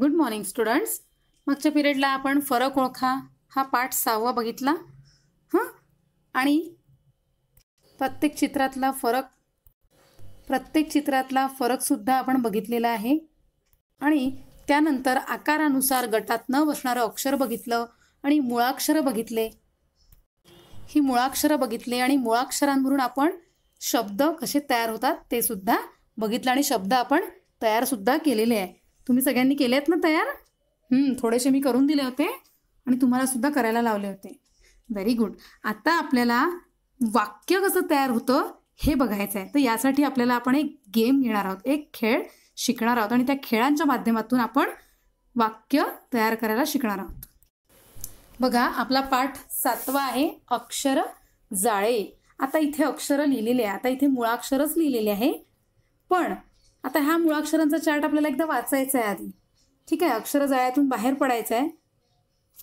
good morning students मागच्या पिरियडला आपण फरक ओळखा हा पाठ सहावा बघितला हां आणि प्रत्येक चित्रातला फरक प्रत्येक चित्रातला फरकसुद्धा आपण बघितलेला आहे आणि त्यानंतर आकारानुसार गटात न बसणारं अक्षर बघितलं आणि मुळाक्षरं बघितले ही मुळाक्षरं बघितले आणि मुळाक्षरांवरून आपण शब्द कसे तयार होतात ते सुद्धा बघितलं आणि शब्द आपण तयारसुद्धा केलेले आहे तुम्ही सगळ्यांनी केले आहेत ना तयार थोडेसे मी करून दिले होते आणि तुम्हाला सुद्धा करायला लावले होते व्हेरी गुड आता आपल्याला वाक्य कसं तयार होतं हे बघायचं आहे तर यासाठी आपल्याला आपण एक गेम घेणार आहोत एक खेळ शिकणार आहोत आणि त्या खेळांच्या माध्यमातून आपण वाक्य तयार करायला शिकणार आहोत बघा आपला पाठ सातवा आहे अक्षर जाळे आता इथे अक्षरं लिहिलेले आहे आता इथे मुळाक्षरच लिहिलेले आहे पण आता हा मुळाक्षरांचा चार्ट आपल्याला एकदा वाचायचा आहे आधी ठीक आहे अक्षर जाळ्यातून बाहेर पडायचं आहे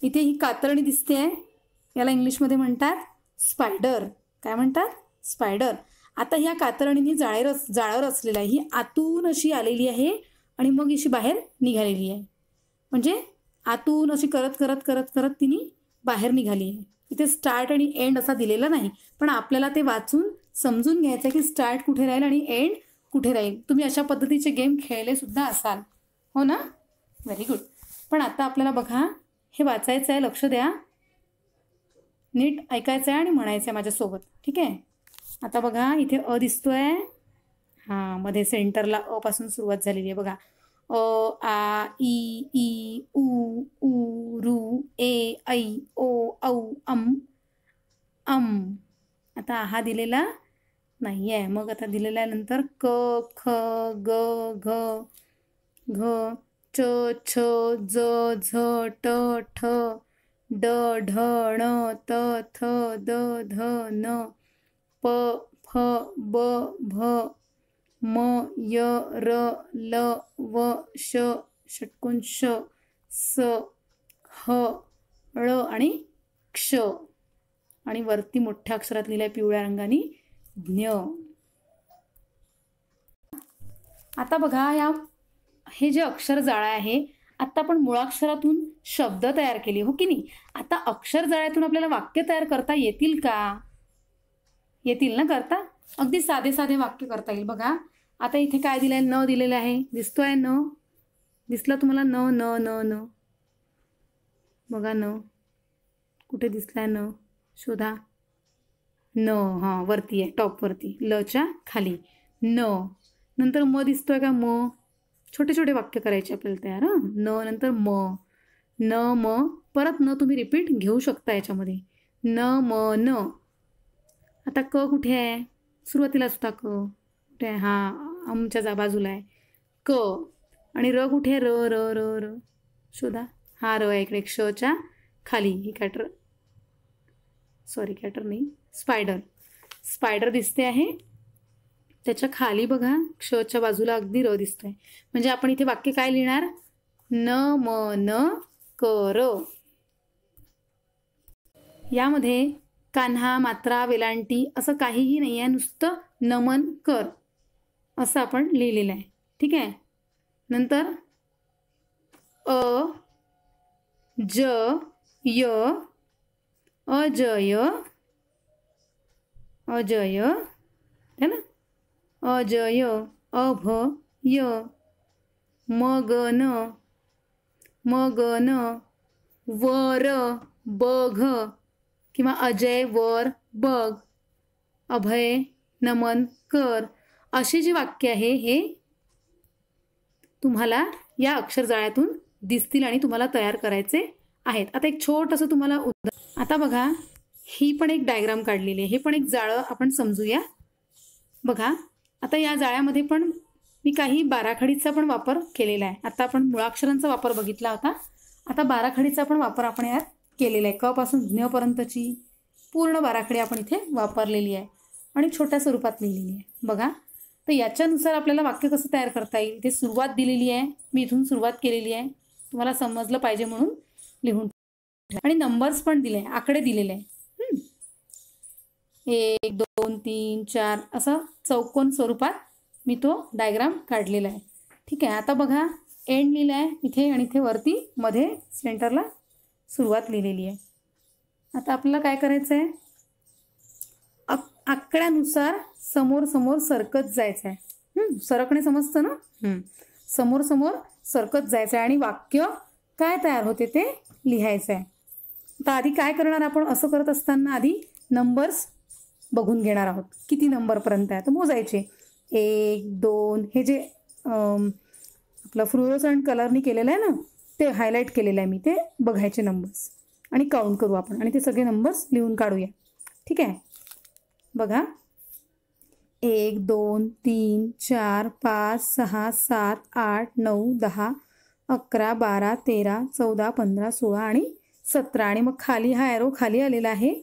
इथे ही कातरणी दिसते आहे याला इंग्लिशमध्ये म्हणतात स्पायडर काय म्हणतात स्पायडर आता ह्या कातरणीने जाळे रच जाळं रचलेलं आहे ही आतून अशी आलेली आहे आणि मग अशी बाहेर निघालेली आहे म्हणजे आतून अशी करत करत करत करत तिने बाहेर निघाली आहे इथे स्टार्ट आणि एंड असा दिलेला नाही पण आपल्याला ते वाचून समजून घ्यायचं आहे की स्टार्ट कुठे राहील आणि एंड कुठे राहील तुम्ही अशा पद्धतीचे गेम खेळलेसुद्धा असाल हो ना व्हेरी गुड पण आता आपल्याला बघा हे वाचायचं आहे लक्ष द्या नीट ऐकायचं आहे आणि म्हणायचं आहे माझ्यासोबत ठीक आहे आता बघा इथे अ दिसतो आहे हां मध्ये सेंटरला अपासून सुरुवात झालेली आहे बघा अ आ ई ई उ उ रू ए ऐ ओ औ अम अम आता हा दिलेला नाही आहे मग आता दिलेल्यानंतर क ख ग घ घ च छ ज झ ट ठ ड ढ ण त थ द ध न प फ ब भ म य र ल व श षटकोन श स ह ळ आणि क्ष आणि वरती मोठ्या अक्षरात लिहिल्या पिवळ्या रंगाने ज्ञ आता बघा या हे जे अक्षर जाळं आहे आत्ता आपण मुळाक्षरातून शब्द तयार केले हो की नाही आता अक्षर जाळ्यातून आपल्याला वाक्य तयार करता येतील का येतील ना करता अगदी साधे साधे वाक्य करता येईल बघा आता इथे काय दिलं आहे न दिलेलं आहे दिसतोय न दिसला तुम्हाला न न न न बघा न कुठे दिसलाय न शोधा न हां वरती आहे टॉपवरती लच्या खाली न नंतर म दिसतोय का म छोटे छोटे वाक्य करायचे आपल्याला तयार हां न नंतर म न म परत न तुम्ही रिपीट घेऊ शकता याच्यामध्ये न म न आता क कुठे आहे सुरुवातीला सुद्धा क कुठे आहे हां आमच्या जा बाजूला आहे क आणि र कुठे आहे र र र र शोधा हा र आहे इकडे क्षच्या खाली ही काय सॉरी कॅटर नाही स्पायडर स्पायडर दिसते आहे त्याच्या खाली बघा क्षच्या बाजूला अगदी र दिसतोय म्हणजे आपण इथे वाक्य काय लिहिणार न म न कर यामध्ये कान्हा मात्रा वेलांटी असं काहीही नाही आहे नुसतं नमन कर असं आपण लिहिलेलं आहे ठीक आहे नंतर अ ज य अजय अजय है ना अजय अभय मगन मगन वर बघ किंवा अजय वर बघ अभय नमन कर अशी जी वाक्य आहे हे तुम्हाला या अक्षरजाळ्यातून दिसतील आणि तुम्हाला तयार करायचे आहेत आता एक छोटंसं तुम्हाला उदाहरण आता बघा ही पण एक डायग्राम काढलेली आहे हे पण एक जाळं आपण समजूया बघा आता या जाळ्यामध्ये पण मी काही बाराखडीचा पण वापर केलेला आहे आता आपण मुळाक्षरांचा वापर बघितला होता आता बाराखडीचा पण वापर आपण यात केलेला आहे कपासून ज्ञपर्यंतची पूर्ण बाराखडी आपण इथे वापरलेली आहे आणि छोट्या स्वरूपात लिहिलेली आहे बघा तर याच्यानुसार आपल्याला वाक्य कसं तयार करता येईल ते सुरुवात दिलेली आहे मी इथून सुरुवात केलेली आहे तुम्हाला समजलं पाहिजे म्हणून लिहून आणि नंबर्स पण दिले आकडे दिलेले आहे एक दोन तीन चार असं चौकोन स्वरूपात मी तो डायग्राम काढलेला आहे ठीक आहे आता बघा एंड लिहिलं आहे इथे आणि इथे वरती मध्ये सेंटरला सुरुवात लिहिलेली आहे आता आपल्याला काय करायचं आहे आकड्यानुसार समोर समोर सरकत जायचं आहे सरकणे समजतं ना समोर समोर सरकत जायचं आहे आणि वाक्य काय तयार होते ते लिहायचं आहे तर आधी काय करणार आपण असं करत असताना आधी नंबर्स बघून घेणार आहोत किती नंबरपर्यंत आहे तर मोजायचे एक दोन हे जे आपलं अँड कलरनी केलेलं आहे ना ते हायलाईट केलेलं आहे मी ते बघायचे नंबर्स आणि काउंट करू आपण आणि ते सगळे नंबर्स लिहून काढूया ठीक आहे बघा एक दोन तीन चार पाच सहा सात आठ नऊ दहा अकरा बारा तेरा चौदा पंधरा सोळा आणि सतरा आणि मग खाली हा ॲरो खाली आलेला आहे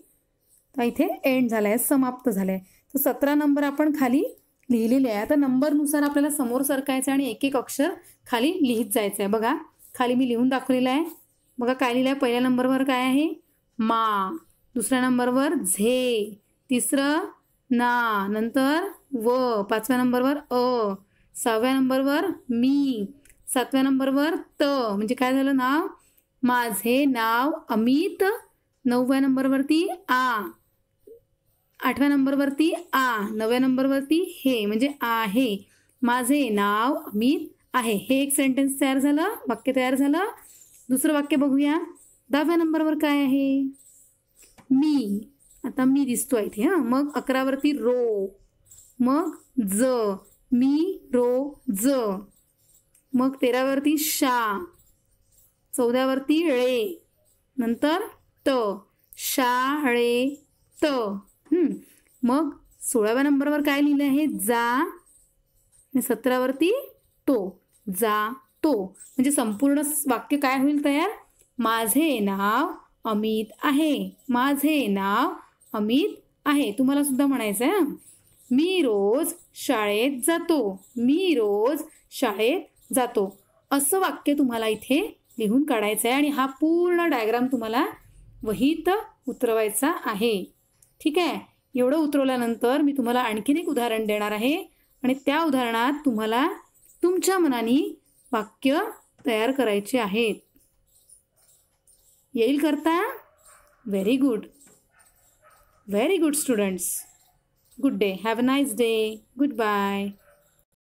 इथे एंड झाला आहे समाप्त झाला आहे तर सतरा नंबर आपण खाली लिहिलेले आहे आता नंबरनुसार आपल्याला समोर सरकायचं आणि एक एक अक्षर खाली लिहित जायचं आहे बघा खाली मी लिहून दाखवलेलं आहे बघा काय लिहिलं आहे पहिल्या नंबरवर काय आहे मा दुसऱ्या नंबरवर झे तिसरं ना नंतर व पाचव्या नंबरवर अ सहाव्या नंबरवर मी सातव्या नंबरवर त म्हणजे काय झालं नाव माझे नाव अमित नवव्या नंबरवरती आ आठव्या नंबरवरती आ नवव्या नंबरवरती हे म्हणजे आहे माझे नाव अमित आहे हे एक सेंटेन्स तयार झालं वाक्य तयार झालं दुसरं वाक्य बघूया दहाव्या नंबरवर काय आहे मी आता मी दिसतो इथे हां मग अकरावरती रो मग ज मी रो ज मग तेरावरती शा चौदावरती ळे नंतर त शाळे त मग सोळाव्या नंबरवर काय लिहिलं आहे जा आणि सतरावरती तो जा तो म्हणजे संपूर्ण वाक्य काय होईल तयार माझे नाव अमित आहे माझे नाव अमित आहे तुम्हाला सुद्धा म्हणायचं आहे मी रोज शाळेत जातो मी रोज शाळेत जातो असं वाक्य तुम्हाला इथे लिहून काढायचा आहे आणि हा पूर्ण डायग्राम तुम्हाला वहीत उतरवायचा आहे ठीक आहे एवढं उतरवल्यानंतर मी तुम्हाला आणखीन एक उदाहरण देणार आहे आणि त्या उदाहरणात तुम्हाला तुमच्या मनाने वाक्य तयार करायचे आहेत येईल करता very good very good students good day have a nice day good bye